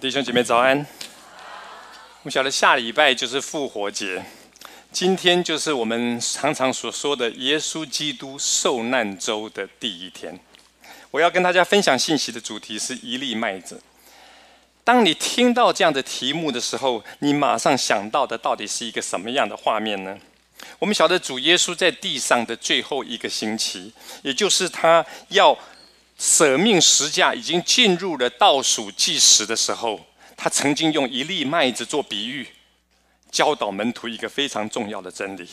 弟兄姐妹，早安！我们晓得下礼拜就是复活节，今天就是我们常常所说的耶稣基督受难周的第一天。我要跟大家分享信息的主题是“一粒麦子”。当你听到这样的题目的时候，你马上想到的到底是一个什么样的画面呢？我们晓得主耶稣在地上的最后一个星期，也就是他要。舍命十架已经进入了倒数计时的时候，他曾经用一粒麦子做比喻，教导门徒一个非常重要的真理。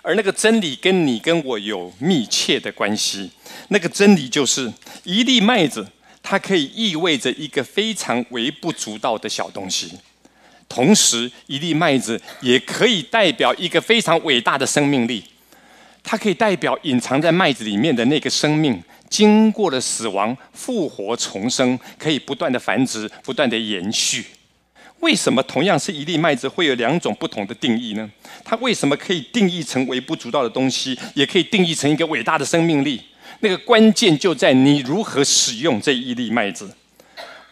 而那个真理跟你跟我有密切的关系。那个真理就是一粒麦子，它可以意味着一个非常微不足道的小东西，同时一粒麦子也可以代表一个非常伟大的生命力。它可以代表隐藏在麦子里面的那个生命。经过了死亡、复活、重生，可以不断的繁殖、不断的延续。为什么同样是一粒麦子会有两种不同的定义呢？它为什么可以定义成微不足道的东西，也可以定义成一个伟大的生命力？那个关键就在你如何使用这一粒麦子。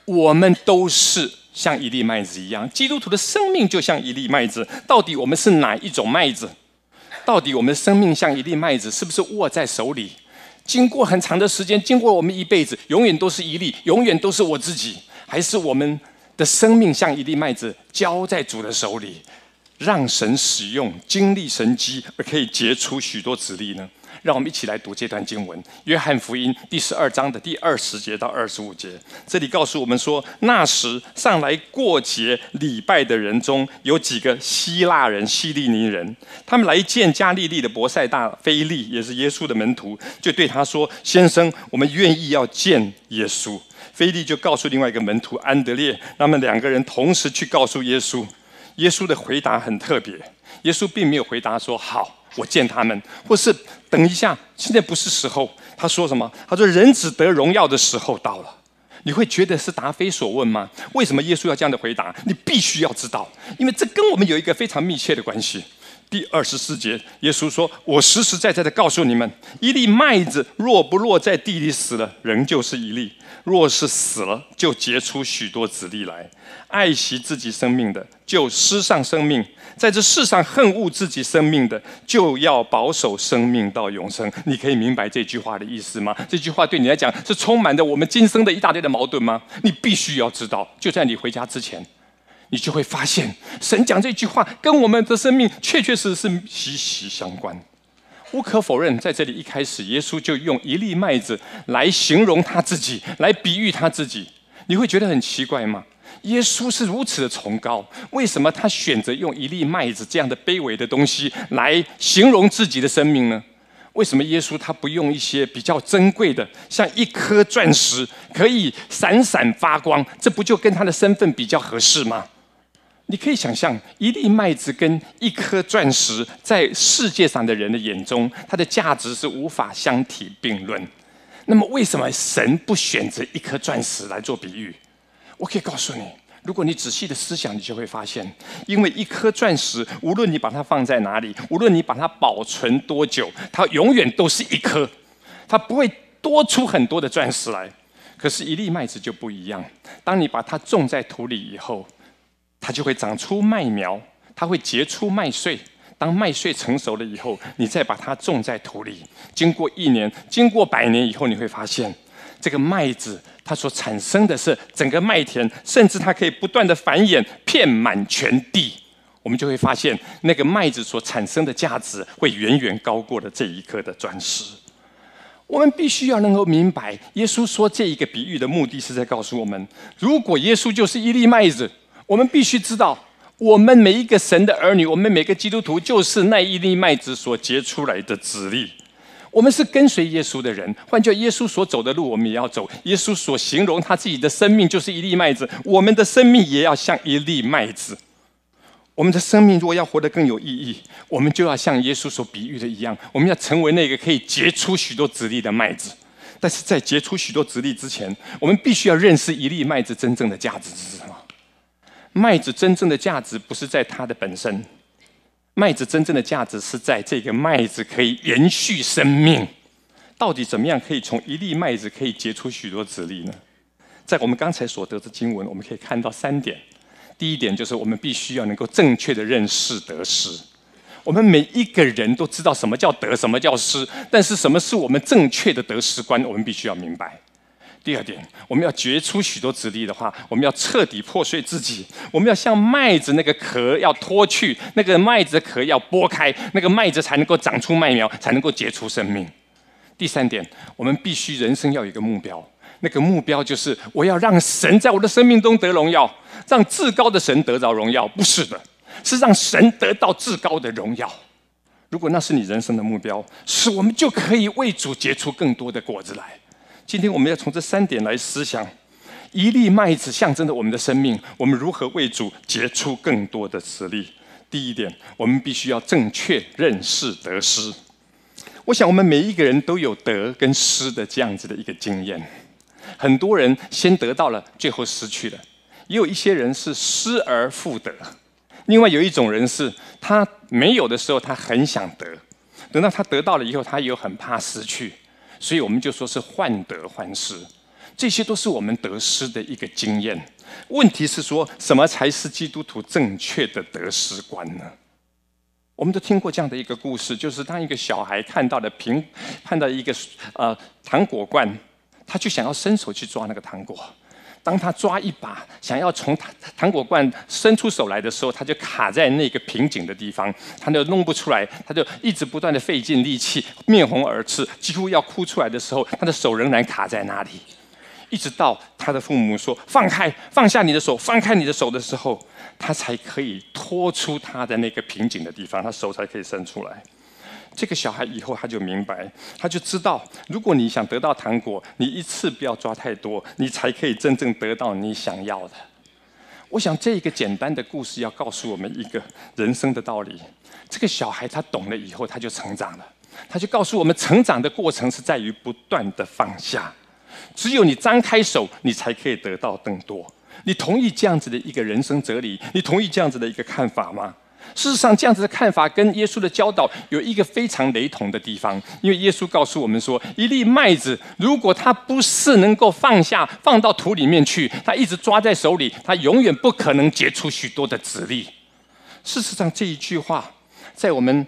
我们都是像一粒麦子一样，基督徒的生命就像一粒麦子。到底我们是哪一种麦子？到底我们的生命像一粒麦子，是不是握在手里？经过很长的时间，经过我们一辈子，永远都是一粒，永远都是我自己，还是我们的生命像一粒麦子，交在主的手里。让神使用、经历神机，而可以结出许多子粒呢？让我们一起来读这段经文：《约翰福音》第十二章的第二十节到二十五节。这里告诉我们说，那时上来过节礼拜的人中有几个希腊人、希利尼人，他们来见加利利的博塞大菲利，也是耶稣的门徒，就对他说：“先生，我们愿意要见耶稣。”菲利就告诉另外一个门徒安德烈，他们两个人同时去告诉耶稣。耶稣的回答很特别，耶稣并没有回答说“好，我见他们”，或是“等一下，现在不是时候”。他说什么？他说：“人子得荣耀的时候到了。”你会觉得是答非所问吗？为什么耶稣要这样的回答？你必须要知道，因为这跟我们有一个非常密切的关系。第二十四节，耶稣说：“我实实在在的告诉你们，一粒麦子若不落在地里死了，仍旧是一粒。”若是死了，就结出许多子粒来；爱惜自己生命的，就失上生命；在这世上恨恶自己生命的，就要保守生命到永生。你可以明白这句话的意思吗？这句话对你来讲是充满着我们今生的一大堆的矛盾吗？你必须要知道，就在你回家之前，你就会发现，神讲这句话跟我们的生命确确实实息息相关。无可否认，在这里一开始，耶稣就用一粒麦子来形容他自己，来比喻他自己。你会觉得很奇怪吗？耶稣是如此的崇高，为什么他选择用一粒麦子这样的卑微的东西来形容自己的生命呢？为什么耶稣他不用一些比较珍贵的，像一颗钻石，可以闪闪发光？这不就跟他的身份比较合适吗？你可以想象，一粒麦子跟一颗钻石，在世界上的人的眼中，它的价值是无法相提并论。那么，为什么神不选择一颗钻石来做比喻？我可以告诉你，如果你仔细的思想，你就会发现，因为一颗钻石，无论你把它放在哪里，无论你把它保存多久，它永远都是一颗，它不会多出很多的钻石来。可是，一粒麦子就不一样。当你把它种在土里以后，它就会长出麦苗，它会结出麦穗。当麦穗成熟了以后，你再把它种在土里，经过一年，经过百年以后，你会发现，这个麦子它所产生的是整个麦田，甚至它可以不断的繁衍，遍满全地。我们就会发现，那个麦子所产生的价值，会远远高过了这一颗的钻石。我们必须要能够明白，耶稣说这一个比喻的目的是在告诉我们：如果耶稣就是一粒麦子。我们必须知道，我们每一个神的儿女，我们每个基督徒，就是那一粒麦子所结出来的籽粒。我们是跟随耶稣的人，换句耶稣所走的路，我们也要走。耶稣所形容他自己的生命就是一粒麦子，我们的生命也要像一粒麦子。我们的生命如果要活得更有意义，我们就要像耶稣所比喻的一样，我们要成为那个可以结出许多籽粒的麦子。但是在结出许多籽粒之前，我们必须要认识一粒麦子真正的价值是什么。麦子真正的价值不是在它的本身，麦子真正的价值是在这个麦子可以延续生命。到底怎么样可以从一粒麦子可以结出许多籽粒呢？在我们刚才所得的经文，我们可以看到三点。第一点就是我们必须要能够正确的认识得失。我们每一个人都知道什么叫得，什么叫失，但是什么是我们正确的得失观，我们必须要明白。第二点，我们要掘出许多子力的话，我们要彻底破碎自己，我们要像麦子那个壳要脱去，那个麦子壳要剥开，那个麦子才能够长出麦苗，才能够结出生命。第三点，我们必须人生要有一个目标，那个目标就是我要让神在我的生命中得荣耀，让至高的神得着荣耀。不是的，是让神得到至高的荣耀。如果那是你人生的目标，是我们就可以为主结出更多的果子来。今天我们要从这三点来思想：一粒麦子象征着我们的生命，我们如何为主结出更多的实力？第一点，我们必须要正确认识得失。我想，我们每一个人都有得跟失的这样子的一个经验。很多人先得到了，最后失去了；也有一些人是失而复得。另外有一种人是，他没有的时候他很想得，等到他得到了以后，他又很怕失去。所以我们就说是患得患失，这些都是我们得失的一个经验。问题是说什么才是基督徒正确的得失观呢？我们都听过这样的一个故事，就是当一个小孩看到了苹，看到一个呃糖果罐，他就想要伸手去抓那个糖果。当他抓一把，想要从糖糖果罐伸出手来的时候，他就卡在那个瓶颈的地方，他就弄不出来，他就一直不断的费尽力气，面红耳赤，几乎要哭出来的时候，他的手仍然卡在那里，一直到他的父母说放开放下你的手，放开你的手的时候，他才可以拖出他的那个瓶颈的地方，他手才可以伸出来。这个小孩以后他就明白，他就知道，如果你想得到糖果，你一次不要抓太多，你才可以真正得到你想要的。我想这一个简单的故事要告诉我们一个人生的道理。这个小孩他懂了以后他就成长了，他就告诉我们成长的过程是在于不断的放下。只有你张开手，你才可以得到更多。你同意这样子的一个人生哲理？你同意这样子的一个看法吗？事实上，这样子的看法跟耶稣的教导有一个非常雷同的地方，因为耶稣告诉我们说，一粒麦子如果它不是能够放下放到土里面去，它一直抓在手里，它永远不可能结出许多的籽粒。事实上，这一句话在我们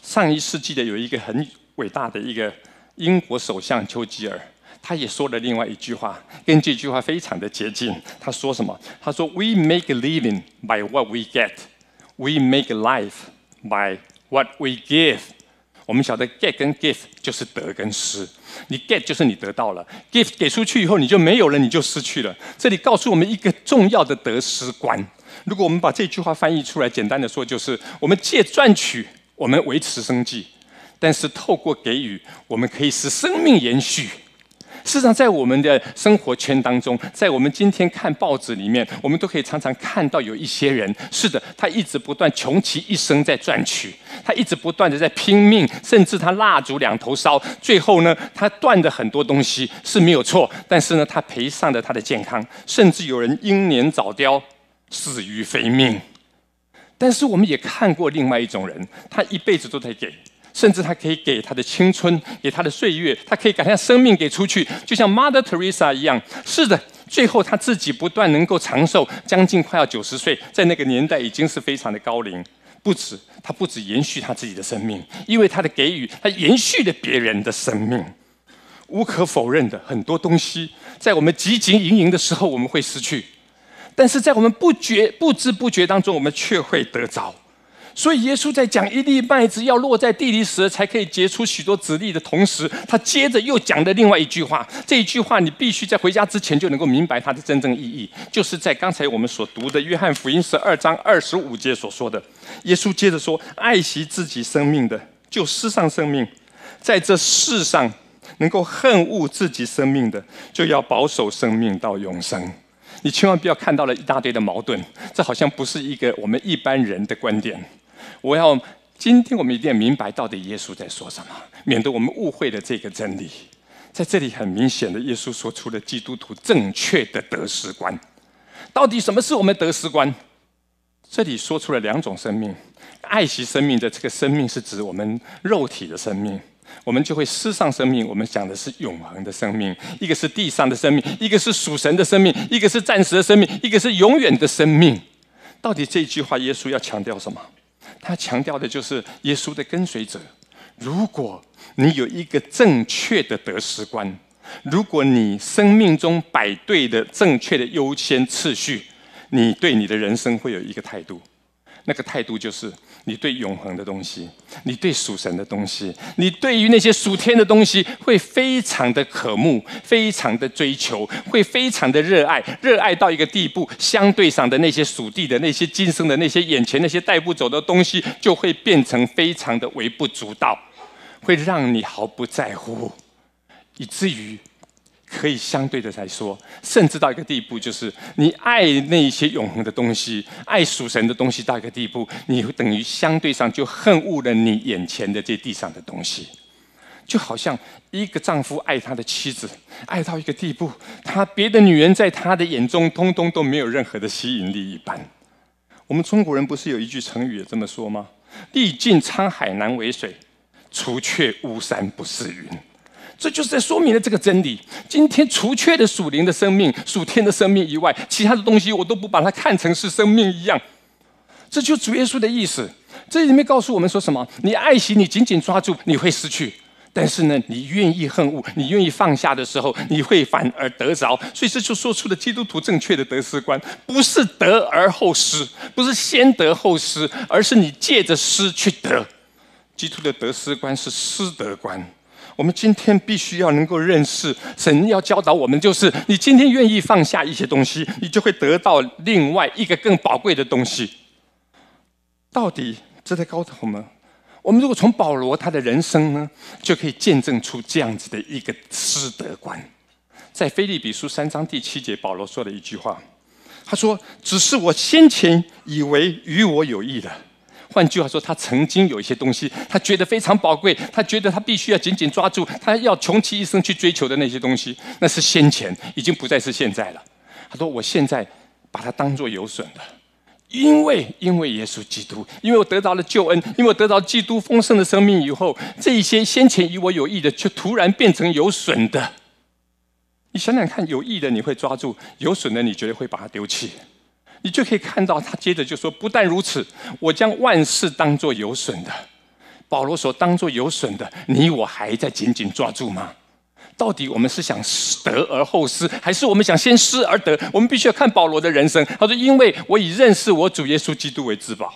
上一世纪的有一个很伟大的一个英国首相丘吉尔，他也说了另外一句话，跟这句话非常的接近。他说什么？他说：“We make a living by what we get。” We make life by what we give。我们晓得 get 跟 give 就是得跟失。你 get 就是你得到了，give 给出去以后你就没有了，你就失去了。这里告诉我们一个重要的得失观。如果我们把这句话翻译出来，简单的说就是：我们借赚取，我们维持生计；但是透过给予，我们可以使生命延续。事实上，在我们的生活圈当中，在我们今天看报纸里面，我们都可以常常看到有一些人，是的，他一直不断穷其一生在赚取，他一直不断的在拼命，甚至他蜡烛两头烧，最后呢，他断的很多东西是没有错，但是呢，他赔上了他的健康，甚至有人英年早凋，死于非命。但是我们也看过另外一种人，他一辈子都在给。甚至他可以给他的青春，给他的岁月，他可以把他生命给出去，就像 Mother Teresa 一样。是的，最后他自己不断能够长寿，将近快要九十岁，在那个年代已经是非常的高龄。不止，他不止延续他自己的生命，因为他的给予，他延续了别人的生命。无可否认的，很多东西在我们汲汲营营的时候，我们会失去；但是在我们不觉不知不觉当中，我们却会得着。所以耶稣在讲一粒麦子要落在地里时，才可以结出许多籽粒的同时，他接着又讲的另外一句话。这一句话你必须在回家之前就能够明白它的真正意义，就是在刚才我们所读的约翰福音十二章二十五节所说的。耶稣接着说：“爱惜自己生命的，就失上生命；在这世上能够恨恶自己生命的，就要保守生命到永生。”你千万不要看到了一大堆的矛盾，这好像不是一个我们一般人的观点。我要，今天我们一定要明白到底耶稣在说什么，免得我们误会了这个真理。在这里很明显的，耶稣说出了基督徒正确的得失观。到底什么是我们得失观？这里说出了两种生命，爱惜生命的这个生命是指我们肉体的生命，我们就会失上生命；我们讲的是永恒的生命，一个是地上的生命，一个是属神的生命，一个是暂时的生命，一个是永远的生命。到底这句话，耶稣要强调什么？他强调的就是耶稣的跟随者，如果你有一个正确的得失观，如果你生命中摆对的正确的优先次序，你对你的人生会有一个态度，那个态度就是。你对永恒的东西，你对属神的东西，你对于那些属天的东西，会非常的渴慕，非常的追求，会非常的热爱，热爱到一个地步，相对上的那些属地的那些今生的那些眼前那些带不走的东西，就会变成非常的微不足道，会让你毫不在乎，以至于。可以相对的来说，甚至到一个地步，就是你爱那一些永恒的东西，爱属神的东西，到一个地步，你会等于相对上就恨恶了你眼前的这地上的东西。就好像一个丈夫爱他的妻子，爱到一个地步，他别的女人在他的眼中，通通都没有任何的吸引力一般。我们中国人不是有一句成语也这么说吗？“历尽沧海难为水，除却巫山不是云。”这就是在说明了这个真理。今天除却的属灵的生命、属天的生命以外，其他的东西我都不把它看成是生命一样。这就主耶稣的意思。这里面告诉我们说什么？你爱惜，你紧紧抓住，你会失去；但是呢，你愿意恨恶，你愿意放下的时候，你会反而得着。所以这就说出了基督徒正确的得失观：不是得而后失，不是先得后失，而是你借着失去得。基督的得失观是失得观。我们今天必须要能够认识神要教导我们，就是你今天愿意放下一些东西，你就会得到另外一个更宝贵的东西。到底这在高头吗？我们如果从保罗他的人生呢，就可以见证出这样子的一个师德观。在菲利比书三章第七节，保罗说了一句话，他说：“只是我先前以为与我有益的。”换句话说，他曾经有一些东西，他觉得非常宝贵，他觉得他必须要紧紧抓住，他要穷其一生去追求的那些东西，那是先前已经不再是现在了。他说：“我现在把它当作有损的，因为因为耶稣基督，因为我得到了救恩，因为我得到基督丰盛的生命以后，这一些先前与我有益的，却突然变成有损的。你想想看，有益的你会抓住，有损的你觉得会把它丢弃。”你就可以看到，他接着就说：“不但如此，我将万事当作有损的。保罗所当作有损的，你我还在紧紧抓住吗？到底我们是想得而后失，还是我们想先失而得？我们必须要看保罗的人生。他说：‘因为我已认识我主耶稣基督为至宝。’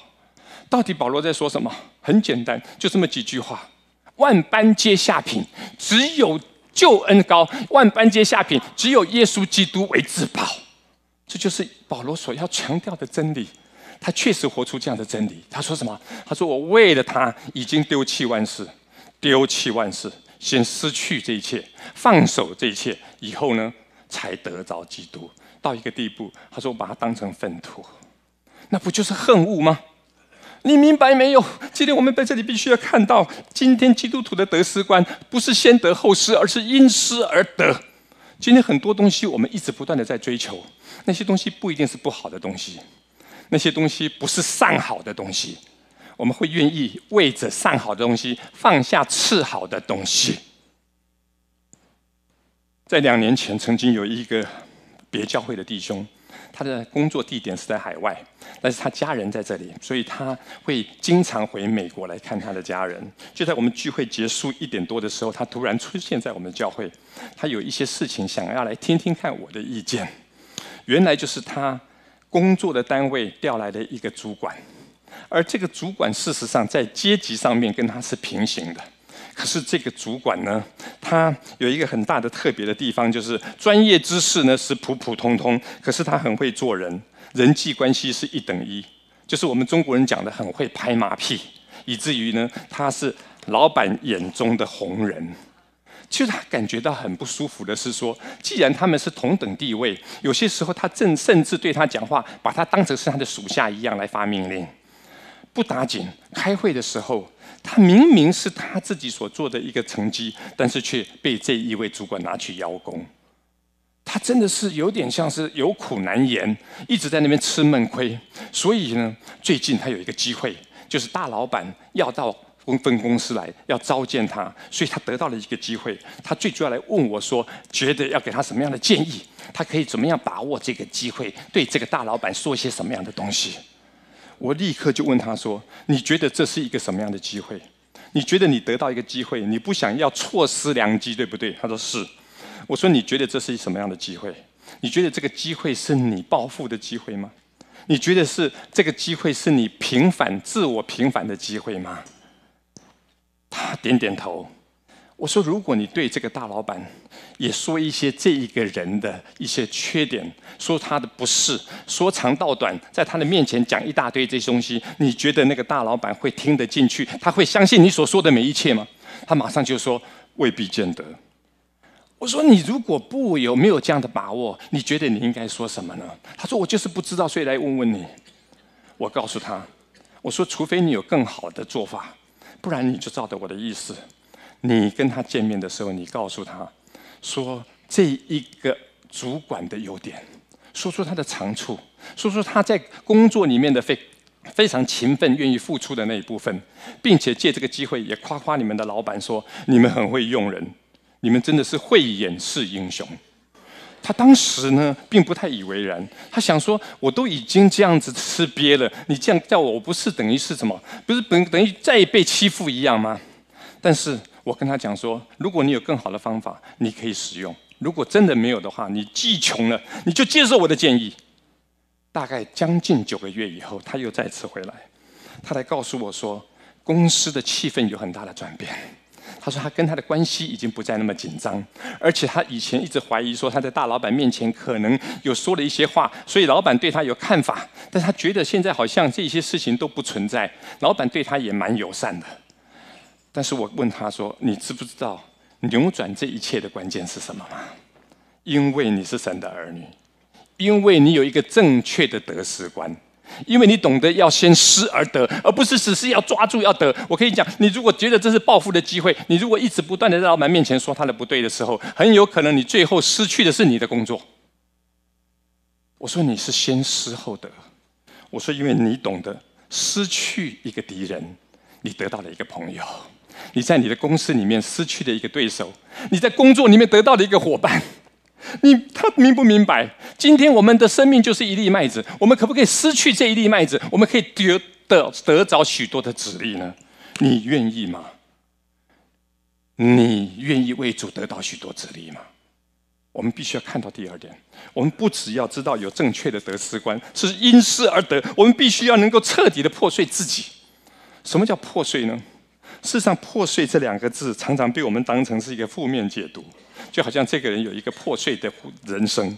到底保罗在说什么？很简单，就这么几句话：万般皆下品，只有救恩高；万般皆下品，只有耶稣基督为至宝。”这就是保罗所要强调的真理，他确实活出这样的真理。他说什么？他说我为了他已经丢弃万事，丢弃万事，先失去这一切，放手这一切，以后呢才得着基督。到一个地步，他说我把它当成粪土，那不就是恨恶吗？你明白没有？今天我们在这里必须要看到，今天基督徒的得失观不是先得后失，而是因失而得。今天很多东西，我们一直不断的在追求，那些东西不一定是不好的东西，那些东西不是善好的东西，我们会愿意为着善好的东西放下次好的东西。在两年前，曾经有一个别教会的弟兄。他的工作地点是在海外，但是他家人在这里，所以他会经常回美国来看他的家人。就在我们聚会结束一点多的时候，他突然出现在我们的教会。他有一些事情想要来听听看我的意见。原来就是他工作的单位调来的一个主管，而这个主管事实上在阶级上面跟他是平行的。可是这个主管呢，他有一个很大的特别的地方，就是专业知识呢是普普通通，可是他很会做人，人际关系是一等一，就是我们中国人讲的很会拍马屁，以至于呢他是老板眼中的红人。其实他感觉到很不舒服的是说，既然他们是同等地位，有些时候他正甚至对他讲话，把他当成是他的属下一样来发命令。不打紧，开会的时候。他明明是他自己所做的一个成绩，但是却被这一位主管拿去邀功。他真的是有点像是有苦难言，一直在那边吃闷亏。所以呢，最近他有一个机会，就是大老板要到公分公司来要召见他，所以他得到了一个机会。他最主要来问我说，觉得要给他什么样的建议？他可以怎么样把握这个机会？对这个大老板说一些什么样的东西？我立刻就问他说：“你觉得这是一个什么样的机会？你觉得你得到一个机会，你不想要错失良机，对不对？”他说：“是。”我说：“你觉得这是什么样的机会？你觉得这个机会是你暴富的机会吗？你觉得是这个机会是你平反自我平反的机会吗？”他点点头。我说：“如果你对这个大老板也说一些这一个人的一些缺点，说他的不是，说长道短，在他的面前讲一大堆这些东西，你觉得那个大老板会听得进去？他会相信你所说的每一切吗？”他马上就说：“未必见得。”我说：“你如果不有没有这样的把握，你觉得你应该说什么呢？”他说：“我就是不知道，所以来问问你。”我告诉他：“我说，除非你有更好的做法，不然你就照着我的意思。”你跟他见面的时候，你告诉他说这一个主管的优点，说出他的长处，说出他在工作里面的非非常勤奋、愿意付出的那一部分，并且借这个机会也夸夸你们的老板，说你们很会用人，你们真的是慧眼识英雄。他当时呢，并不太以为然，他想说我都已经这样子吃瘪了，你这样叫我，不是等于是什么？不是等等于再被欺负一样吗？但是。我跟他讲说，如果你有更好的方法，你可以使用；如果真的没有的话，你既穷了，你就接受我的建议。大概将近九个月以后，他又再次回来，他来告诉我说，公司的气氛有很大的转变。他说，他跟他的关系已经不再那么紧张，而且他以前一直怀疑说，他在大老板面前可能有说了一些话，所以老板对他有看法。但他觉得现在好像这些事情都不存在，老板对他也蛮友善的。但是我问他说：“你知不知道扭转这一切的关键是什么吗？因为你是神的儿女，因为你有一个正确的得失观，因为你懂得要先失而得，而不是只是要抓住要得。我可以讲，你如果觉得这是暴富的机会，你如果一直不断的在老板面前说他的不对的时候，很有可能你最后失去的是你的工作。我说你是先失后得，我说因为你懂得失去一个敌人，你得到了一个朋友。”你在你的公司里面失去的一个对手，你在工作里面得到的一个伙伴，你他明不明白？今天我们的生命就是一粒麦子，我们可不可以失去这一粒麦子？我们可以丢得得着许多的籽粒呢？你愿意吗？你愿意为主得到许多籽粒吗？我们必须要看到第二点，我们不只要知道有正确的得失观，是因失而得，我们必须要能够彻底的破碎自己。什么叫破碎呢？事实上，“破碎”这两个字常常被我们当成是一个负面解读，就好像这个人有一个破碎的人生。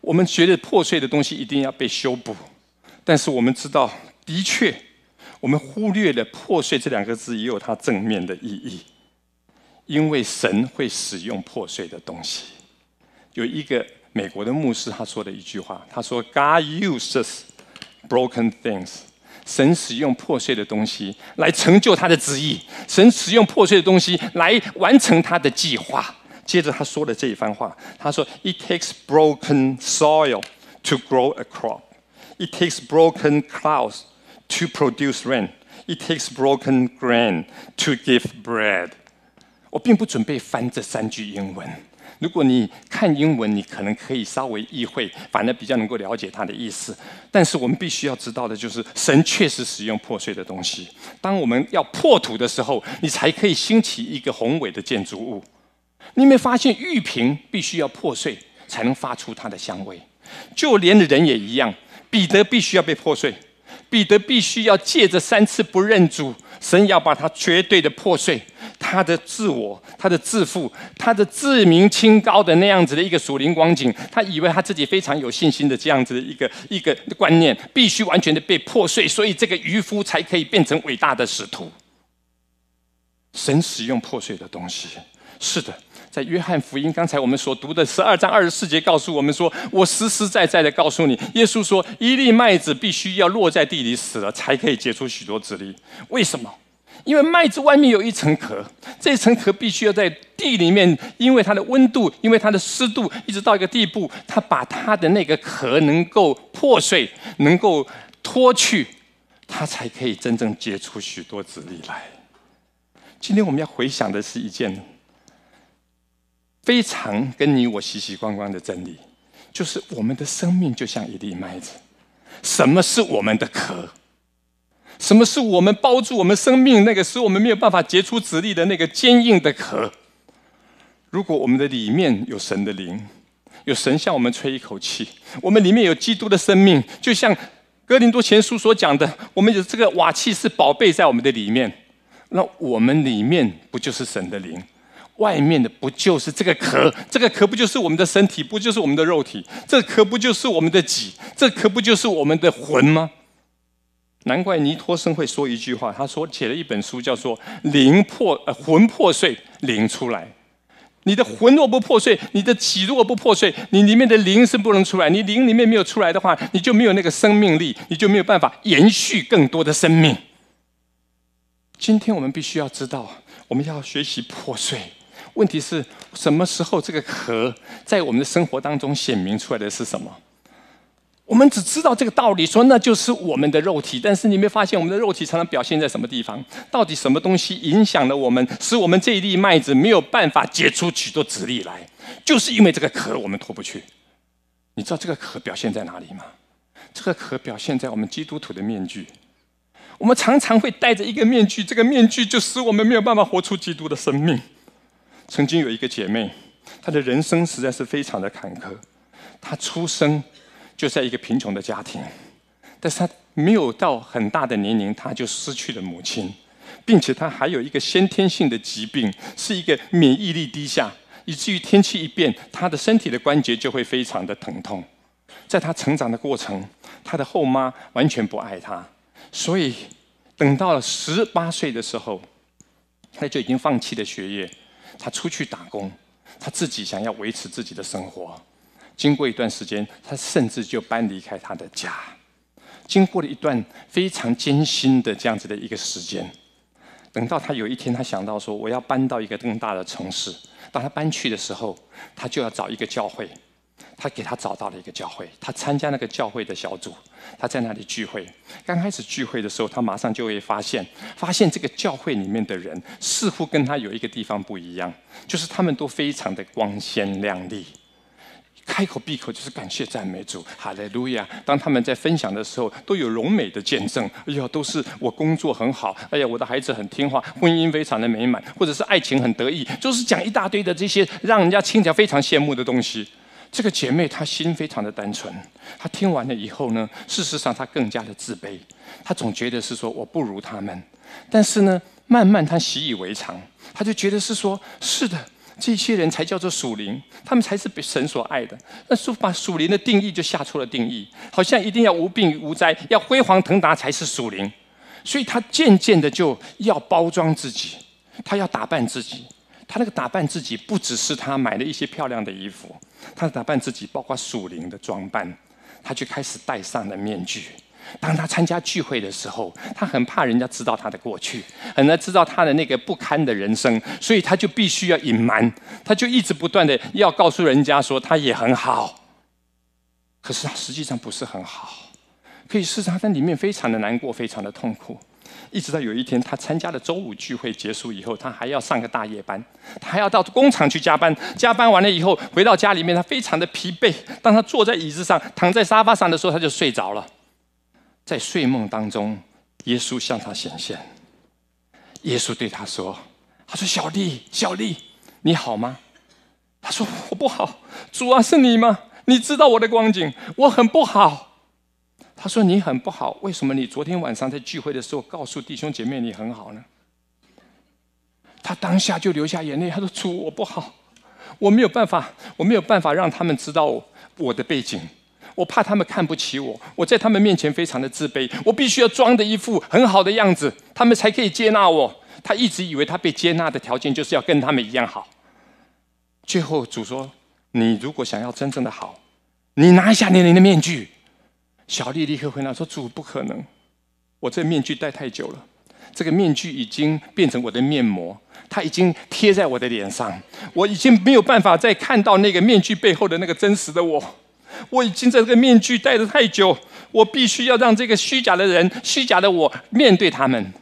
我们觉得破碎的东西一定要被修补，但是我们知道，的确，我们忽略了“破碎”这两个字也有它正面的意义，因为神会使用破碎的东西。有一个美国的牧师他说的一句话，他说：“God uses broken things。”神使用破碎的东西来成就他的旨意，神使用破碎的东西来完成他的计划。接着他说了这一番话，他说：“It takes broken soil to grow a crop. It takes broken clouds to produce rain. It takes broken grain to give bread.” 我并不准备翻这三句英文。如果你看英文，你可能可以稍微意会，反而比较能够了解它的意思。但是我们必须要知道的就是，神确实使用破碎的东西。当我们要破土的时候，你才可以兴起一个宏伟的建筑物。你有没有发现，玉瓶必须要破碎才能发出它的香味？就连人也一样，彼得必须要被破碎，彼得必须要借着三次不认主。神要把他绝对的破碎，他的自我，他的自负，他的自明清高的那样子的一个属灵光景，他以为他自己非常有信心的这样子的一个一个观念，必须完全的被破碎，所以这个渔夫才可以变成伟大的使徒。神使用破碎的东西，是的。在约翰福音刚才我们所读的十二章二十四节告诉我们说：“我实实在在的告诉你。”耶稣说：“一粒麦子必须要落在地里死了，才可以结出许多籽粒。为什么？因为麦子外面有一层壳，这一层壳必须要在地里面，因为它的温度，因为它的湿度，一直到一个地步，它把它的那个壳能够破碎，能够脱去，它才可以真正结出许多籽粒来。”今天我们要回想的是一件。非常跟你我习习光光的真理，就是我们的生命就像一粒麦子，什么是我们的壳？什么是我们包住我们生命那个使我们没有办法结出籽粒的那个坚硬的壳？如果我们的里面有神的灵，有神向我们吹一口气，我们里面有基督的生命，就像哥林多前书所讲的，我们有这个瓦器是宝贝在我们的里面，那我们里面不就是神的灵？外面的不就是这个壳？这个壳不就是我们的身体？不就是我们的肉体？这壳不就是我们的己？这壳不就是我们的魂吗？难怪尼托生会说一句话，他说写了一本书，叫做《灵破》呃魂破碎，灵出来。你的魂若不破碎，你的己如果不破碎，你里面的灵是不能出来。你灵里面没有出来的话，你就没有那个生命力，你就没有办法延续更多的生命。今天我们必须要知道，我们要学习破碎。问题是，什么时候这个壳在我们的生活当中显明出来的是什么？我们只知道这个道理，说那就是我们的肉体。但是你没发现我们的肉体常常表现在什么地方？到底什么东西影响了我们，使我们这一粒麦子没有办法结出许多籽粒来？就是因为这个壳我们脱不去。你知道这个壳表现在哪里吗？这个壳表现在我们基督徒的面具。我们常常会戴着一个面具，这个面具就使我们没有办法活出基督的生命。曾经有一个姐妹，她的人生实在是非常的坎坷。她出生就在一个贫穷的家庭，但是她没有到很大的年龄，她就失去了母亲，并且她还有一个先天性的疾病，是一个免疫力低下，以至于天气一变，她的身体的关节就会非常的疼痛。在她成长的过程，她的后妈完全不爱她，所以等到了十八岁的时候，她就已经放弃了学业。他出去打工，他自己想要维持自己的生活。经过一段时间，他甚至就搬离开他的家。经过了一段非常艰辛的这样子的一个时间，等到他有一天，他想到说我要搬到一个更大的城市。当他搬去的时候，他就要找一个教会。他给他找到了一个教会，他参加那个教会的小组，他在那里聚会。刚开始聚会的时候，他马上就会发现，发现这个教会里面的人似乎跟他有一个地方不一样，就是他们都非常的光鲜亮丽，开口闭口就是感谢赞美主，哈利路亚。当他们在分享的时候，都有荣美的见证。哎呀，都是我工作很好，哎呀，我的孩子很听话，婚姻非常的美满，或者是爱情很得意，就是讲一大堆的这些让人家听起来非常羡慕的东西。这个姐妹她心非常的单纯，她听完了以后呢，事实上她更加的自卑，她总觉得是说我不如他们，但是呢，慢慢她习以为常，她就觉得是说，是的，这些人才叫做属灵，他们才是被神所爱的。那说把属灵的定义就下出了定义，好像一定要无病无灾，要辉煌腾达才是属灵，所以她渐渐的就要包装自己，她要打扮自己，她那个打扮自己不只是她买了一些漂亮的衣服。他打扮自己，包括属灵的装扮，他就开始戴上了面具。当他参加聚会的时候，他很怕人家知道他的过去，很难知道他的那个不堪的人生，所以他就必须要隐瞒。他就一直不断的要告诉人家说他也很好，可是他实际上不是很好，可以视他在里面非常的难过，非常的痛苦。一直到有一天，他参加了周五聚会结束以后，他还要上个大夜班，他还要到工厂去加班。加班完了以后，回到家里面，他非常的疲惫。当他坐在椅子上，躺在沙发上的时候，他就睡着了。在睡梦当中，耶稣向他显现。耶稣对他说：“他说小弟，小弟，你好吗？”他说：“我不好。”主啊，是你吗？你知道我的光景，我很不好。他说：“你很不好，为什么你昨天晚上在聚会的时候告诉弟兄姐妹你很好呢？”他当下就流下眼泪。他说：“主，我不好，我没有办法，我没有办法让他们知道我我的背景，我怕他们看不起我，我在他们面前非常的自卑，我必须要装的一副很好的样子，他们才可以接纳我。”他一直以为他被接纳的条件就是要跟他们一样好。最后主说：“你如果想要真正的好，你拿下你的面具。”小丽立刻回答说：“主不可能，我这面具戴太久了，这个面具已经变成我的面膜，它已经贴在我的脸上，我已经没有办法再看到那个面具背后的那个真实的我。我已经在这个面具戴得太久，我必须要让这个虚假的人、虚假的我面对他们。”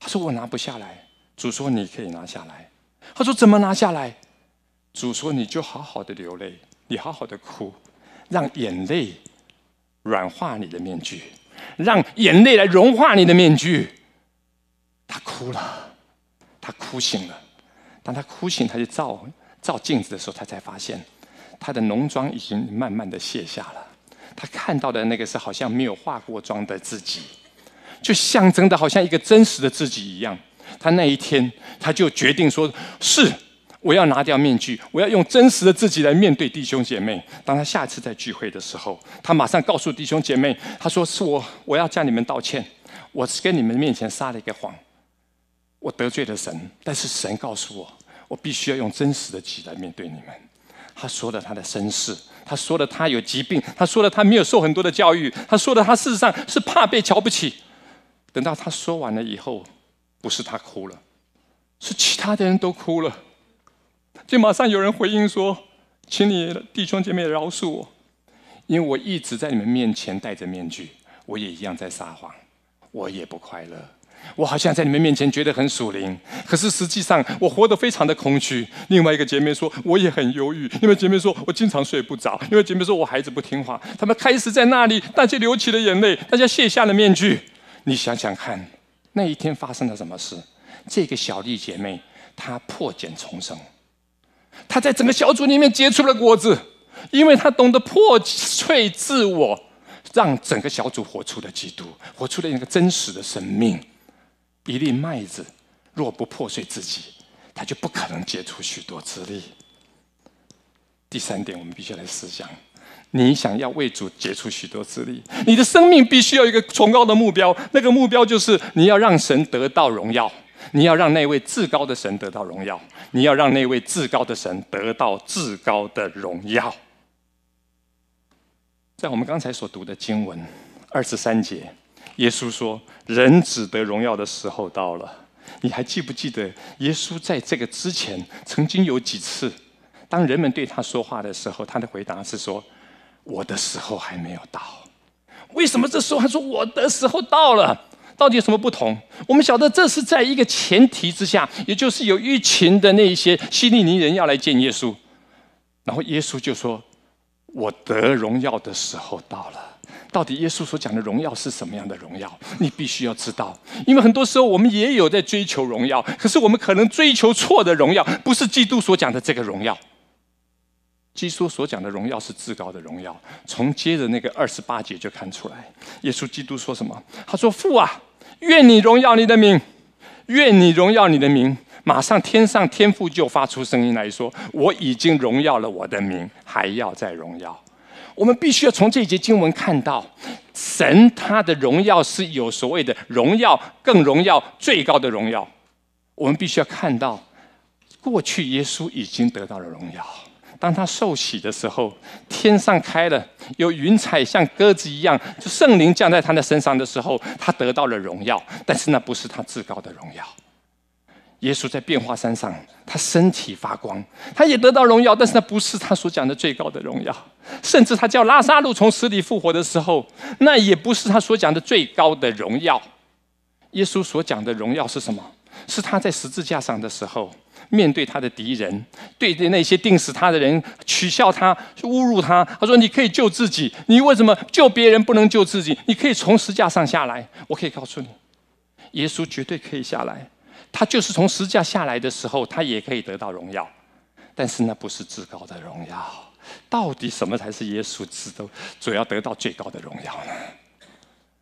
他说：“我拿不下来。”主说：“你可以拿下来。”他说：“怎么拿下来？”主说：“你就好好的流泪，你好好的哭，让眼泪。”软化你的面具，让眼泪来融化你的面具。他哭了，他哭醒了。当他哭醒，他就照照镜子的时候，他才发现他的浓妆已经慢慢的卸下了。他看到的那个是好像没有化过妆的自己，就象征的，好像一个真实的自己一样。他那一天，他就决定说，是。我要拿掉面具，我要用真实的自己来面对弟兄姐妹。当他下一次在聚会的时候，他马上告诉弟兄姐妹：“他说是我，我要向你们道歉，我是跟你们面前撒了一个谎，我得罪了神。但是神告诉我，我必须要用真实的己来面对你们。”他说了他的身世，他说了他有疾病，他说了他没有受很多的教育，他说了他事实上是怕被瞧不起。等到他说完了以后，不是他哭了，是其他的人都哭了。就马上有人回应说：“请你弟兄姐妹饶恕我，因为我一直在你们面前戴着面具，我也一样在撒谎，我也不快乐。我好像在你们面前觉得很属灵，可是实际上我活得非常的空虚。另外一个姐妹说我也很忧郁，另外姐妹说我经常睡不着，另外姐妹说我孩子不听话。他们开始在那里，大家流起了眼泪，大家卸下了面具。你想想看，那一天发生了什么事？这个小丽姐妹她破茧重生。”他在整个小组里面结出了果子，因为他懂得破碎自我，让整个小组活出了基督，活出了一个真实的生命。一粒麦子若不破碎自己，他就不可能结出许多枝力。第三点，我们必须来思想：你想要为主结出许多枝力，你的生命必须要有一个崇高的目标。那个目标就是你要让神得到荣耀。你要让那位至高的神得到荣耀，你要让那位至高的神得到至高的荣耀。在我们刚才所读的经文二十三节，耶稣说：“人只得荣耀的时候到了。”你还记不记得，耶稣在这个之前曾经有几次，当人们对他说话的时候，他的回答是说：“我的时候还没有到。”为什么这时候他说：“我的时候到了？”到底有什么不同？我们晓得这是在一个前提之下，也就是有一情的那一些希利尼人要来见耶稣，然后耶稣就说：“我得荣耀的时候到了。”到底耶稣所讲的荣耀是什么样的荣耀？你必须要知道，因为很多时候我们也有在追求荣耀，可是我们可能追求错的荣耀，不是基督所讲的这个荣耀。基督所讲的荣耀是至高的荣耀，从接着那个二十八节就看出来。耶稣基督说什么？他说：“父啊。”愿你荣耀你的名，愿你荣耀你的名。马上天上天父就发出声音来说：“我已经荣耀了我的名，还要再荣耀。”我们必须要从这一节经文看到，神他的荣耀是有所谓的荣耀、更荣耀、最高的荣耀。我们必须要看到，过去耶稣已经得到了荣耀。当他受洗的时候，天上开了，有云彩像鸽子一样，就圣灵降在他的身上的时候，他得到了荣耀。但是那不是他至高的荣耀。耶稣在变化山上，他身体发光，他也得到荣耀，但是那不是他所讲的最高的荣耀。甚至他叫拉萨路从死里复活的时候，那也不是他所讲的最高的荣耀。耶稣所讲的荣耀是什么？是他在十字架上的时候。面对他的敌人，对着那些定死他的人取笑他、侮辱他。他说：“你可以救自己，你为什么救别人不能救自己？你可以从石架上下来。我可以告诉你，耶稣绝对可以下来。他就是从石架下来的时候，他也可以得到荣耀。但是那不是至高的荣耀。到底什么才是耶稣值得主要得到最高的荣耀呢？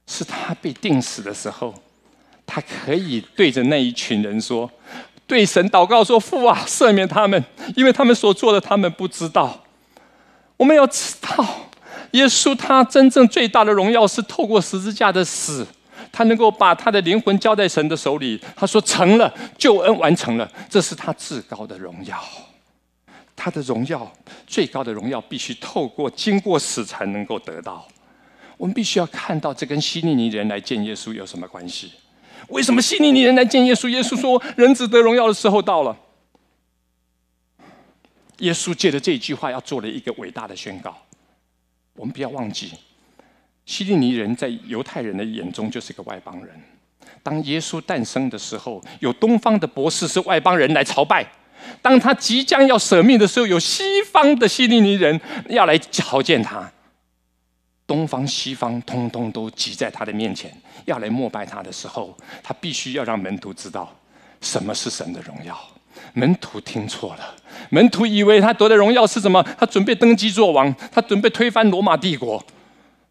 是他被定死的时候，他可以对着那一群人说。”对神祷告说：“父啊，赦免他们，因为他们所做的，他们不知道。我们要知道，耶稣他真正最大的荣耀是透过十字架的死，他能够把他的灵魂交在神的手里。他说成了，救恩完成了，这是他至高的荣耀。他的荣耀，最高的荣耀，必须透过经过死才能够得到。我们必须要看到，这跟西尼尼人来见耶稣有什么关系？”为什么西利尼人来见耶稣？耶稣说：“人子得荣耀的时候到了。”耶稣借着这一句话，要做了一个伟大的宣告。我们不要忘记，西利尼人在犹太人的眼中就是个外邦人。当耶稣诞生的时候，有东方的博士是外邦人来朝拜；当他即将要舍命的时候，有西方的西利尼人要来朝见他。东方西方，通通都挤在他的面前，要来膜拜他的时候，他必须要让门徒知道什么是神的荣耀。门徒听错了，门徒以为他得的荣耀是什么？他准备登基做王，他准备推翻罗马帝国。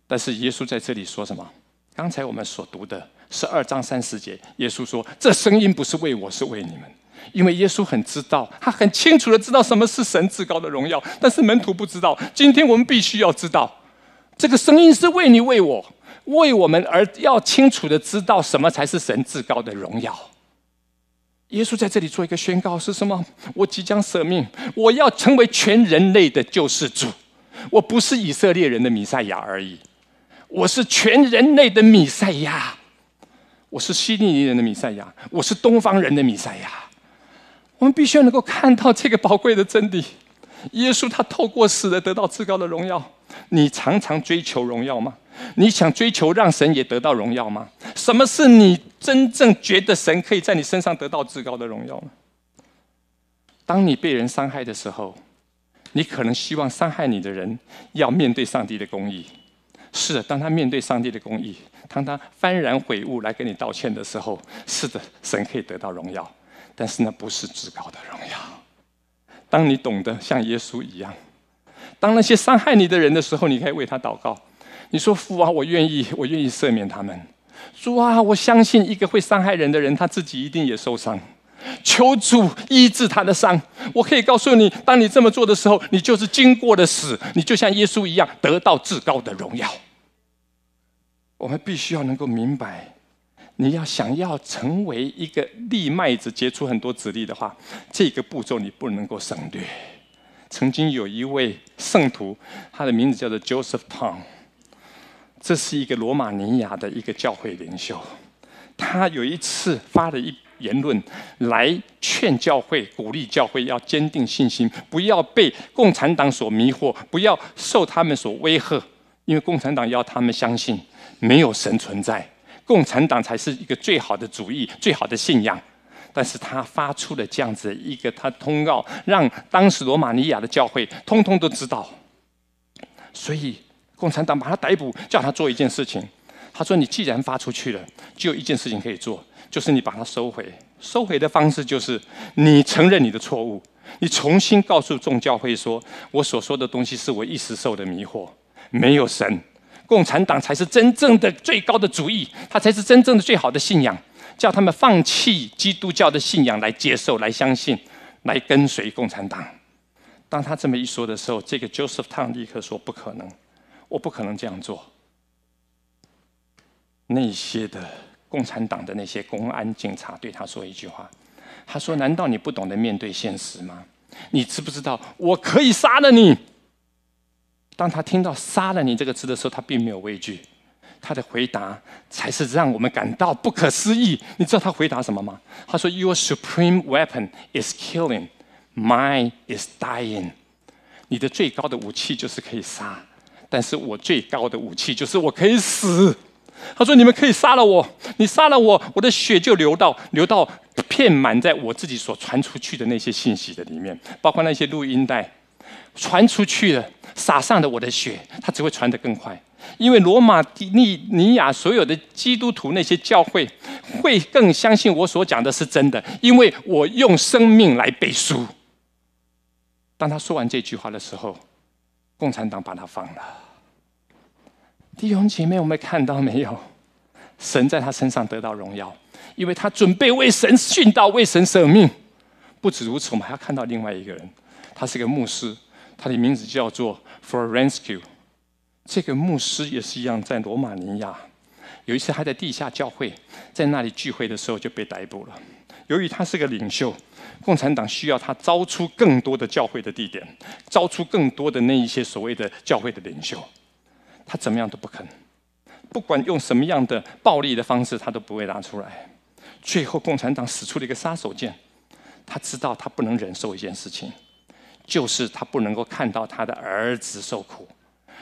但是耶稣在这里说什么？刚才我们所读的十二章三十节，耶稣说：“这声音不是为我，是为你们。”因为耶稣很知道，他很清楚的知道什么是神至高的荣耀。但是门徒不知道。今天我们必须要知道。这个声音是为你、为我、为我们而要清楚的知道什么才是神至高的荣耀。耶稣在这里做一个宣告：是什么？我即将舍命，我要成为全人类的救世主。我不是以色列人的弥赛亚而已，我是全人类的弥赛亚。我是西利尼人的弥赛亚，我是东方人的弥赛亚。我们必须能够看到这个宝贵的真理：耶稣他透过死的得到至高的荣耀。你常常追求荣耀吗？你想追求让神也得到荣耀吗？什么是你真正觉得神可以在你身上得到至高的荣耀呢？当你被人伤害的时候，你可能希望伤害你的人要面对上帝的公义。是，当他面对上帝的公义，当他幡然悔悟来跟你道歉的时候，是的，神可以得到荣耀，但是那不是至高的荣耀。当你懂得像耶稣一样。当那些伤害你的人的时候，你可以为他祷告。你说：“父啊，我愿意，我愿意赦免他们。”主啊，我相信一个会伤害人的人，他自己一定也受伤。求主医治他的伤。我可以告诉你，当你这么做的时候，你就是经过了死，你就像耶稣一样，得到至高的荣耀。我们必须要能够明白，你要想要成为一个利麦子，结出很多子粒的话，这个步骤你不能够省略。曾经有一位圣徒，他的名字叫做 Joseph t o n g 这是一个罗马尼亚的一个教会领袖。他有一次发了一言论，来劝教会、鼓励教会要坚定信心，不要被共产党所迷惑，不要受他们所威吓，因为共产党要他们相信没有神存在，共产党才是一个最好的主义、最好的信仰。但是他发出了这样子一个他通告，让当时罗马尼亚的教会通通都知道。所以共产党把他逮捕，叫他做一件事情。他说：“你既然发出去了，就有一件事情可以做，就是你把它收回。收回的方式就是你承认你的错误，你重新告诉众教会说，我所说的东西是我一时受的迷惑，没有神，共产党才是真正的最高的主义，他才是真正的最好的信仰。”叫他们放弃基督教的信仰来接受、来相信、来跟随共产党。当他这么一说的时候，这个 Joseph Town 立刻说：“不可能，我不可能这样做。”那些的共产党的那些公安警察对他说一句话：“他说，难道你不懂得面对现实吗？你知不知道我可以杀了你？”当他听到“杀了你”这个词的时候，他并没有畏惧。他的回答才是让我们感到不可思议。你知道他回答什么吗？他说：“Your supreme weapon is killing, mine is dying。”你的最高的武器就是可以杀，但是我最高的武器就是我可以死。他说：“你们可以杀了我，你杀了我，我的血就流到流到，片满在我自己所传出去的那些信息的里面，包括那些录音带，传出去了，撒上了我的血，它只会传得更快。”因为罗马蒂尼尼亚所有的基督徒那些教会会更相信我所讲的是真的，因为我用生命来背书。当他说完这句话的时候，共产党把他放了。弟兄姐妹，我们看到没有？神在他身上得到荣耀，因为他准备为神殉道、为神舍命。不止如此，我们还要看到另外一个人，他是个牧师，他的名字叫做 f o r r e s c u e 这个牧师也是一样，在罗马尼亚，有一次他在地下教会，在那里聚会的时候就被逮捕了。由于他是个领袖，共产党需要他招出更多的教会的地点，招出更多的那一些所谓的教会的领袖。他怎么样都不肯，不管用什么样的暴力的方式，他都不会拿出来。最后，共产党使出了一个杀手锏。他知道他不能忍受一件事情，就是他不能够看到他的儿子受苦。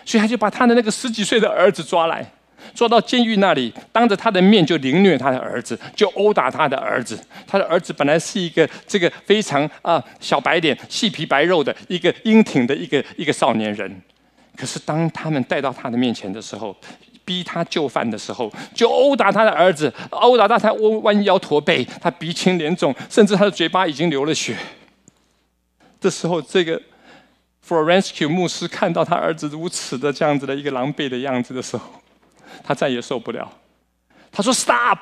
所以他就把他的那个十几岁的儿子抓来，抓到监狱那里，当着他的面就凌虐他的儿子，就殴打他的儿子。他的儿子本来是一个这个非常啊小白脸、细皮白肉的一个英挺的一个一个少年人，可是当他们带到他的面前的时候，逼他就范的时候，就殴打他的儿子，殴打到他弯腰驼背，他鼻青脸肿，甚至他的嘴巴已经流了血。这时候这个。For rescue，牧师看到他儿子如此的这样子的一个狼狈的样子的时候，他再也受不了。他说：“Stop！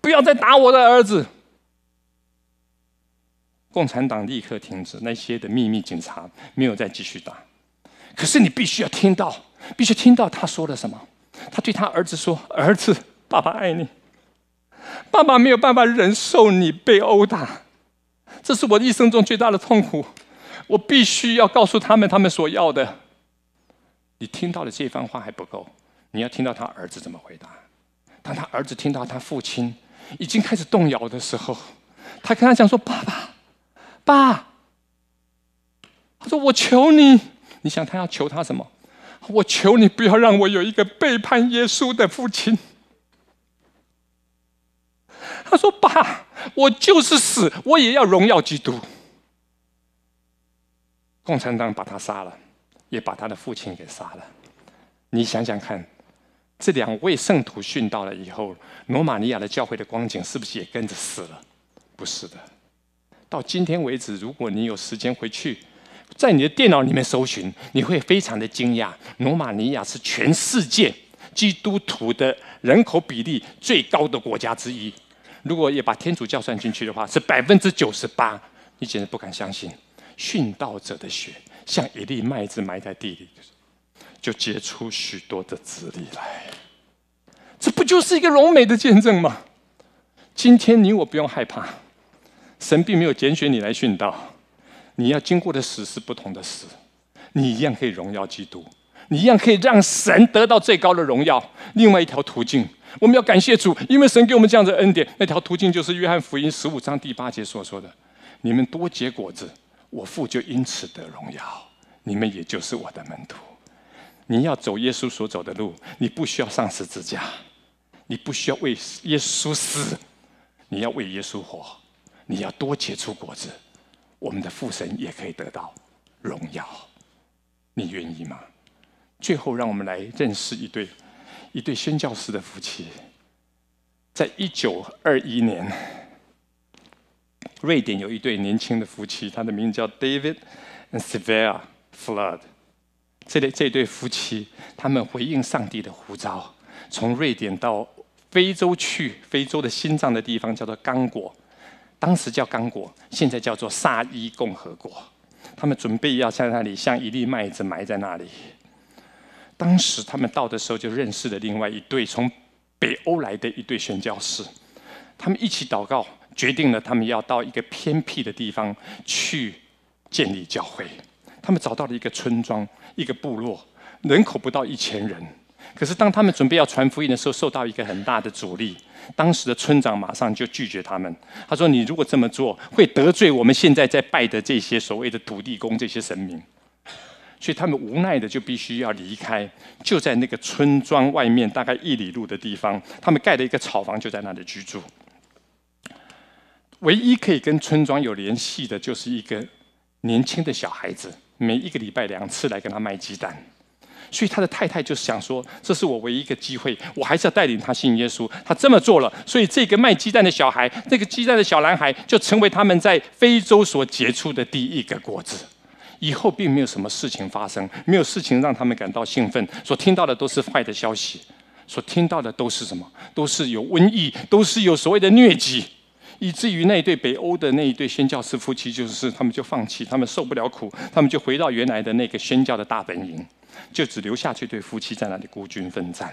不要再打我的儿子。”共产党立刻停止那些的秘密警察，没有再继续打。可是你必须要听到，必须听到他说了什么。他对他儿子说：“儿子，爸爸爱你。爸爸没有办法忍受你被殴打，这是我一生中最大的痛苦。”我必须要告诉他们他们所要的。你听到的这番话还不够，你要听到他儿子怎么回答。当他儿子听到他父亲已经开始动摇的时候，他跟他讲说：“爸爸，爸，他说我求你，你想他要求他什么？我求你不要让我有一个背叛耶稣的父亲。”他说：“爸，我就是死，我也要荣耀基督。”共产党把他杀了，也把他的父亲给杀了。你想想看，这两位圣徒殉道了以后，罗马尼亚的教会的光景是不是也跟着死了？不是的。到今天为止，如果你有时间回去，在你的电脑里面搜寻，你会非常的惊讶。罗马尼亚是全世界基督徒的人口比例最高的国家之一。如果也把天主教算进去的话，是百分之九十八。你简直不敢相信。殉道者的血像一粒麦子埋在地里，就结出许多的籽粒来。这不就是一个荣美的见证吗？今天你我不用害怕，神并没有拣选你来殉道，你要经过的死是不同的死，你一样可以荣耀基督，你一样可以让神得到最高的荣耀。另外一条途径，我们要感谢主，因为神给我们这样的恩典。那条途径就是约翰福音十五章第八节所说的：“你们多结果子。”我父就因此得荣耀，你们也就是我的门徒。你要走耶稣所走的路，你不需要上十字架，你不需要为耶稣死，你要为耶稣活，你要多结出果子，我们的父神也可以得到荣耀。你愿意吗？最后，让我们来认识一对一对宣教师的夫妻，在一九二一年。瑞典有一对年轻的夫妻，他的名字叫 David and Severe Flood。这这对夫妻，他们回应上帝的呼召，从瑞典到非洲去，非洲的心脏的地方叫做刚果，当时叫刚果，现在叫做萨伊共和国。他们准备要在那里像一粒麦子埋在那里。当时他们到的时候，就认识了另外一对从北欧来的一对宣教士，他们一起祷告。决定了，他们要到一个偏僻的地方去建立教会。他们找到了一个村庄，一个部落，人口不到一千人。可是，当他们准备要传福音的时候，受到一个很大的阻力。当时的村长马上就拒绝他们，他说：“你如果这么做，会得罪我们现在在拜的这些所谓的土地公这些神明。”所以，他们无奈的就必须要离开。就在那个村庄外面大概一里路的地方，他们盖了一个草房，就在那里居住。唯一可以跟村庄有联系的，就是一个年轻的小孩子，每一个礼拜两次来跟他卖鸡蛋。所以他的太太就想说：“这是我唯一一个机会，我还是要带领他信耶稣。”他这么做了，所以这个卖鸡蛋的小孩，那个鸡蛋的小男孩，就成为他们在非洲所结出的第一个果子。以后并没有什么事情发生，没有事情让他们感到兴奋，所听到的都是坏的消息，所听到的都是什么？都是有瘟疫，都是有所谓的疟疾。以至于那对北欧的那一对宣教士夫妻，就是他们就放弃，他们受不了苦，他们就回到原来的那个宣教的大本营，就只留下这对夫妻在那里孤军奋战。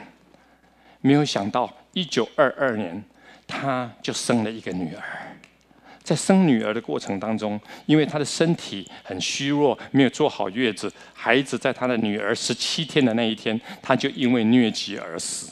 没有想到，一九二二年，他就生了一个女儿。在生女儿的过程当中，因为她的身体很虚弱，没有坐好月子，孩子在她的女儿十七天的那一天，她就因为疟疾而死。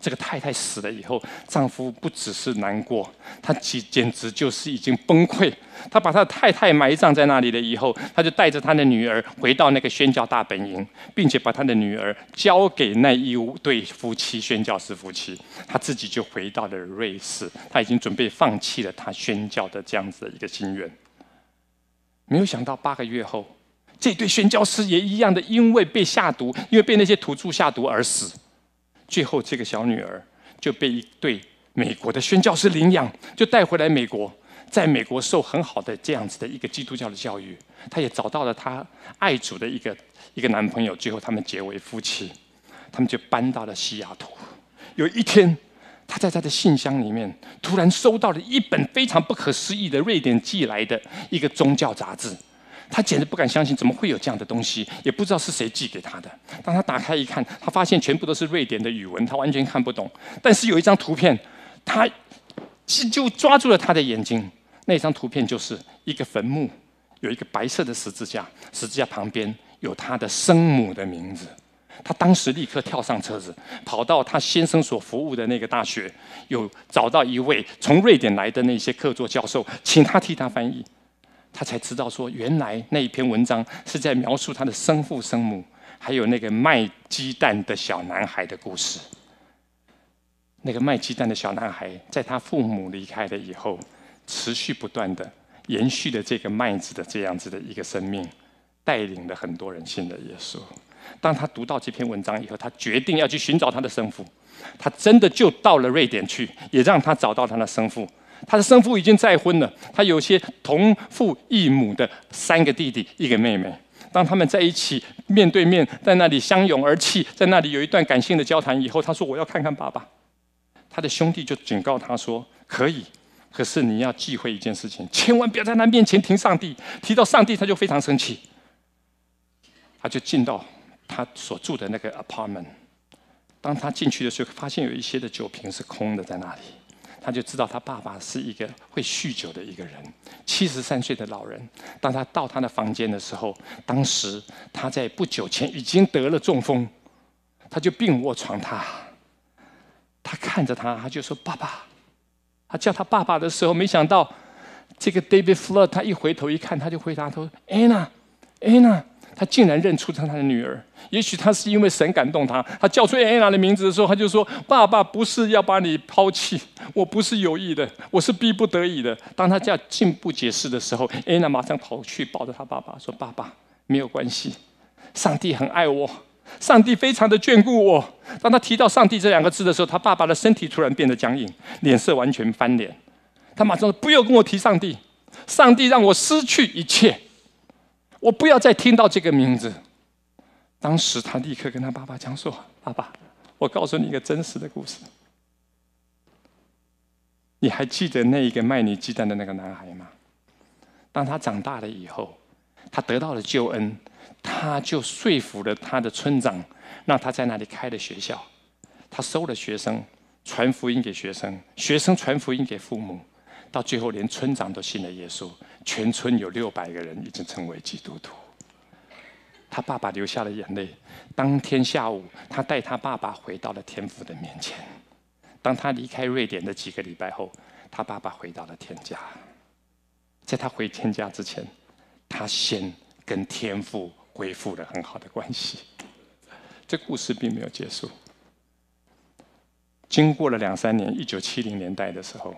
这个太太死了以后，丈夫不只是难过，他简简直就是已经崩溃。他把他的太太埋葬在那里了以后，他就带着他的女儿回到那个宣教大本营，并且把他的女儿交给那一对夫妻宣教师夫妻。他自己就回到了瑞士，他已经准备放弃了他宣教的这样子的一个心愿。没有想到八个月后，这对宣教师也一样的因为被下毒，因为被那些土著下毒而死。最后，这个小女儿就被一对美国的宣教师领养，就带回来美国，在美国受很好的这样子的一个基督教的教育。她也找到了她爱主的一个一个男朋友，最后他们结为夫妻。他们就搬到了西雅图。有一天，她在她的信箱里面突然收到了一本非常不可思议的瑞典寄来的一个宗教杂志。他简直不敢相信，怎么会有这样的东西？也不知道是谁寄给他的。当他打开一看，他发现全部都是瑞典的语文，他完全看不懂。但是有一张图片，他就抓住了他的眼睛。那张图片就是一个坟墓，有一个白色的十字架，十字架旁边有他的生母的名字。他当时立刻跳上车子，跑到他先生所服务的那个大学，有找到一位从瑞典来的那些客座教授，请他替他翻译。他才知道说，原来那一篇文章是在描述他的生父生母，还有那个卖鸡蛋的小男孩的故事。那个卖鸡蛋的小男孩，在他父母离开了以后，持续不断的延续了这个麦子的这样子的一个生命，带领了很多人信了耶稣。当他读到这篇文章以后，他决定要去寻找他的生父。他真的就到了瑞典去，也让他找到他的生父。他的生父已经再婚了，他有些同父异母的三个弟弟，一个妹妹。当他们在一起面对面，在那里相拥而泣，在那里有一段感性的交谈以后，他说：“我要看看爸爸。”他的兄弟就警告他说：“可以，可是你要忌讳一件事情，千万不要在他面前提上帝。提到上帝，他就非常生气。”他就进到他所住的那个 apartment，当他进去的时候，发现有一些的酒瓶是空的在那里。他就知道他爸爸是一个会酗酒的一个人，七十三岁的老人。当他到他的房间的时候，当时他在不久前已经得了中风，他就病卧床榻。他看着他，他就说：“爸爸。”他叫他爸爸的时候，没想到这个 David Flood，他一回头一看，他就回答说：“Anna，Anna。”他竟然认出他他的女儿，也许他是因为神感动他。他叫出安娜的名字的时候，他就说：“爸爸不是要把你抛弃，我不是有意的，我是逼不得已的。”当他这样进一步解释的时候，安娜马上跑去抱着他爸爸说：“爸爸没有关系，上帝很爱我，上帝非常的眷顾我。”当他提到上帝这两个字的时候，他爸爸的身体突然变得僵硬，脸色完全翻脸。他马上说：“不要跟我提上帝，上帝让我失去一切。”我不要再听到这个名字。当时他立刻跟他爸爸讲说：“爸爸，我告诉你一个真实的故事。你还记得那一个卖你鸡蛋的那个男孩吗？当他长大了以后，他得到了救恩，他就说服了他的村长，让他在那里开了学校。他收了学生，传福音给学生，学生传福音给父母，到最后连村长都信了耶稣。”全村有六百个人已经成为基督徒。他爸爸流下了眼泪。当天下午，他带他爸爸回到了天父的面前。当他离开瑞典的几个礼拜后，他爸爸回到了天家。在他回天家之前，他先跟天父恢复了很好的关系。这故事并没有结束。经过了两三年，一九七零年代的时候。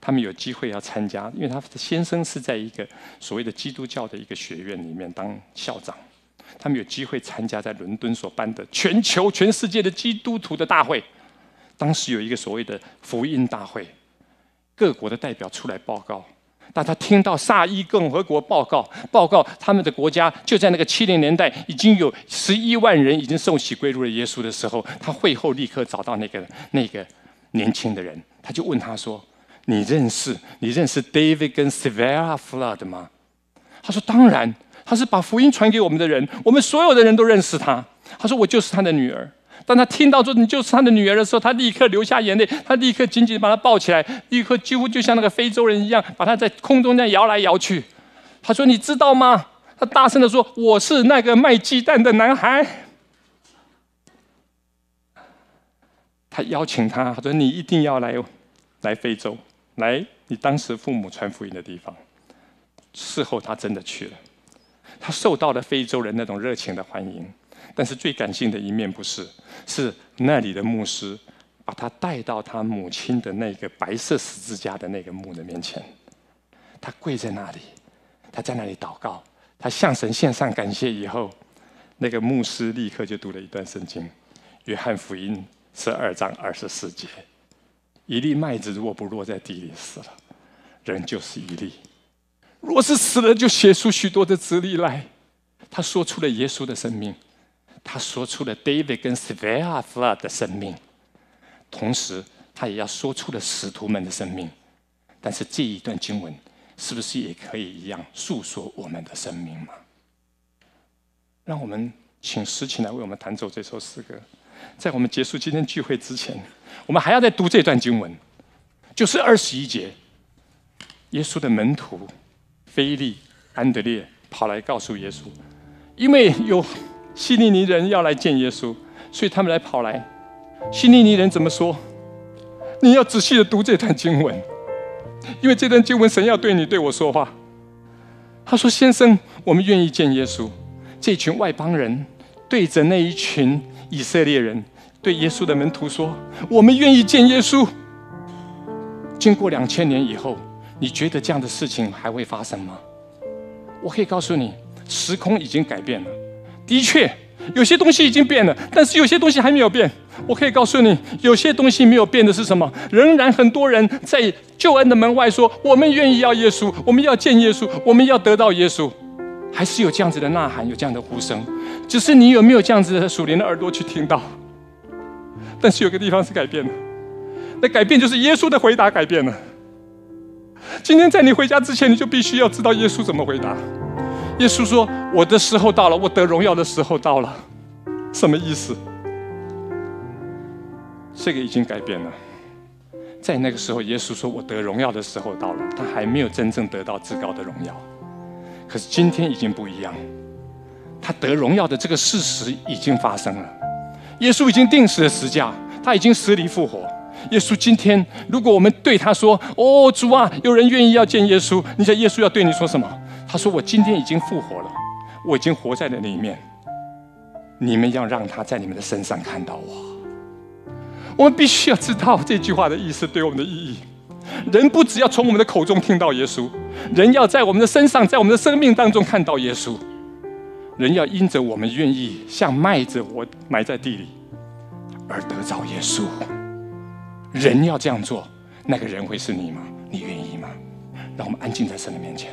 他们有机会要参加，因为他的先生是在一个所谓的基督教的一个学院里面当校长。他们有机会参加在伦敦所办的全球全世界的基督徒的大会。当时有一个所谓的福音大会，各国的代表出来报告。当他听到萨伊共和国报告报告他们的国家就在那个七零年代已经有十一万人已经受洗归入了耶稣的时候，他会后立刻找到那个那个年轻的人，他就问他说。你认识你认识 David 跟 s e v e r a Flood 吗？他说：“当然，他是把福音传给我们的人，我们所有的人都认识他。”他说：“我就是他的女儿。”当他听到说你就是他的女儿的时候，他立刻流下眼泪，他立刻紧紧把她抱起来，立刻几乎就像那个非洲人一样，把他在空中这样摇来摇去。他说：“你知道吗？”他大声的说：“我是那个卖鸡蛋的男孩。”他邀请他，他说：“你一定要来，来非洲。”来，你当时父母传福音的地方，事后他真的去了，他受到了非洲人那种热情的欢迎。但是最感性的一面不是，是那里的牧师把他带到他母亲的那个白色十字架的那个墓的面前，他跪在那里，他在那里祷告，他向神献上感谢以后，那个牧师立刻就读了一段圣经，《约翰福音》十二章二十四节。一粒麦子如果不落在地里死了，人就是一粒；若是死了，就写出许多的子历来。他说出了耶稣的生命，他说出了 David 跟斯维阿弗 a 的生命，同时他也要说出了使徒们的生命。但是这一段经文，是不是也可以一样诉说我们的生命吗？让我们请诗琴来为我们弹奏这首诗歌。在我们结束今天聚会之前，我们还要再读这段经文，就是二十一节。耶稣的门徒菲利、安德烈跑来告诉耶稣，因为有希尼尼人要来见耶稣，所以他们来跑来。西尼尼人怎么说？你要仔细的读这段经文，因为这段经文神要对你对我说话。他说：“先生，我们愿意见耶稣。”这群外邦人对着那一群。以色列人对耶稣的门徒说：“我们愿意见耶稣。”经过两千年以后，你觉得这样的事情还会发生吗？我可以告诉你，时空已经改变了。的确，有些东西已经变了，但是有些东西还没有变。我可以告诉你，有些东西没有变的是什么？仍然很多人在旧恩的门外说：“我们愿意要耶稣，我们要见耶稣，我们要得到耶稣。”还是有这样子的呐喊，有这样的呼声。只是你有没有这样子属灵的耳朵去听到？但是有个地方是改变的，那改变就是耶稣的回答改变了。今天在你回家之前，你就必须要知道耶稣怎么回答。耶稣说：“我的时候到了，我得荣耀的时候到了。”什么意思？这个已经改变了。在那个时候，耶稣说我得荣耀的时候到了，他还没有真正得到至高的荣耀。可是今天已经不一样。他得荣耀的这个事实已经发生了，耶稣已经定死了十架，他已经死里复活。耶稣今天，如果我们对他说：“哦，主啊，有人愿意要见耶稣。”，你想耶稣要对你说什么？他说：“我今天已经复活了，我已经活在了里面。你们要让他在你们的身上看到我。”我们必须要知道这句话的意思对我们的意义。人不只要从我们的口中听到耶稣，人要在我们的身上，在我们的生命当中看到耶稣。人要因着我们愿意像麦子，我埋在地里，而得着耶稣。人要这样做，那个人会是你吗？你愿意吗？让我们安静在神的面前。